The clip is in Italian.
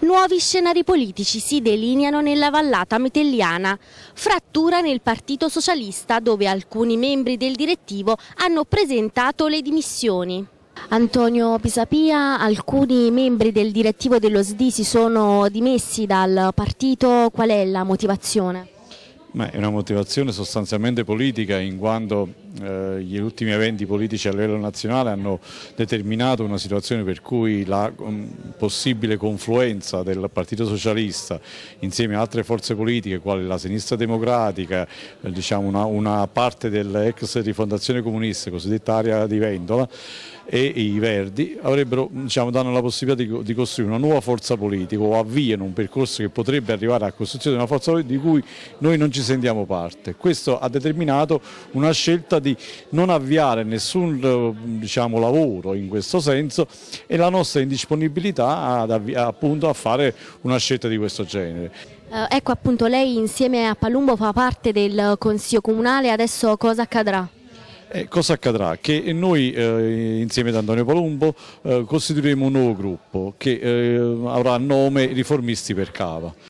Nuovi scenari politici si delineano nella vallata metelliana. Frattura nel Partito Socialista dove alcuni membri del direttivo hanno presentato le dimissioni. Antonio Pisapia, alcuni membri del direttivo dello SDI si sono dimessi dal partito, qual è la motivazione? Beh, è una motivazione sostanzialmente politica in quanto eh, gli ultimi eventi politici a livello nazionale hanno determinato una situazione per cui la um, possibile confluenza del Partito Socialista insieme a altre forze politiche quali la sinistra democratica, eh, diciamo una, una parte dell'ex rifondazione comunista, cosiddetta area di Vendola, e i Verdi diciamo, danno la possibilità di, di, costruire una nuova forza politica o avviano un percorso che potrebbe arrivare a costruzione di una forza politica di cui noi non ci sentiamo parte. Questo ha determinato una scelta di non avviare nessun eh, diciamo, lavoro in questo senso e la nostra indisponibilità ad, appunto, a fare una scelta di questo genere. Eh, ecco appunto lei insieme a Palumbo fa parte del Consiglio Comunale, adesso cosa accadrà? Eh, cosa accadrà? Che noi eh, insieme ad Antonio Palumbo eh, costituiremo un nuovo gruppo che eh, avrà nome Riformisti per Cava.